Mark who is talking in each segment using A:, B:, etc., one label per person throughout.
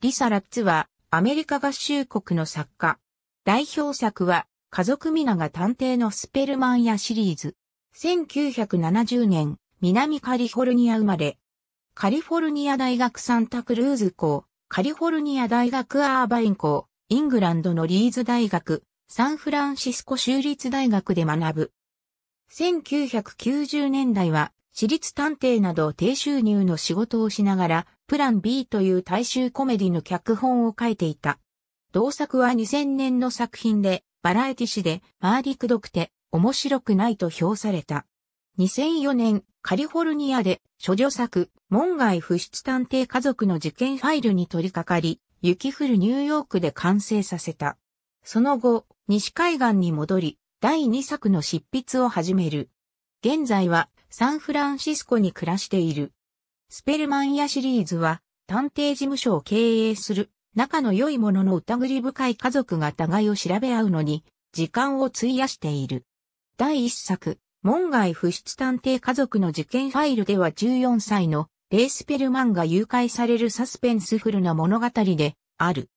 A: リサ・ラッツは、アメリカ合衆国の作家。代表作は、家族皆が探偵のスペルマンやシリーズ。1970年、南カリフォルニア生まれ。カリフォルニア大学サンタクルーズ校、カリフォルニア大学アーバイン校、イングランドのリーズ大学、サンフランシスコ州立大学で学ぶ。1990年代は、私立探偵など低収入の仕事をしながら、プラン B という大衆コメディの脚本を書いていた。同作は2000年の作品で、バラエティ誌で回りくどくて面白くないと評された。2004年、カリフォルニアで、処女作、門外不出探偵家族の事件ファイルに取り掛かり、雪降るニューヨークで完成させた。その後、西海岸に戻り、第2作の執筆を始める。現在は、サンフランシスコに暮らしている。スペルマンヤシリーズは、探偵事務所を経営する、仲の良い者のの疑り深い家族が互いを調べ合うのに、時間を費やしている。第一作、門外不出探偵家族の事件ファイルでは14歳のレイ・スペルマンが誘拐されるサスペンスフルな物語である。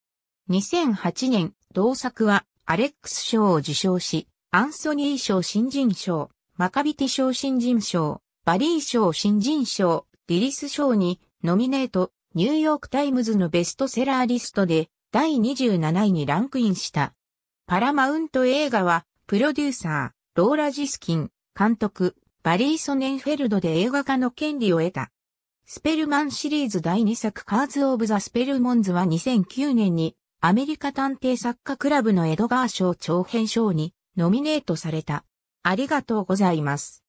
A: 2008年、同作はアレックス賞を受賞し、アンソニー賞新人賞、マカビティ賞新人賞、バリー賞新人賞、リリス賞にノミネート、ニューヨークタイムズのベストセラーリストで第27位にランクインした。パラマウント映画は、プロデューサー、ローラ・ジスキン、監督、バリー・ソネンフェルドで映画化の権利を得た。スペルマンシリーズ第2作カーズ・オブ・ザ・スペルモンズは2009年にアメリカ探偵作家クラブのエドガー賞長編賞にノミネートされた。ありがとうございます。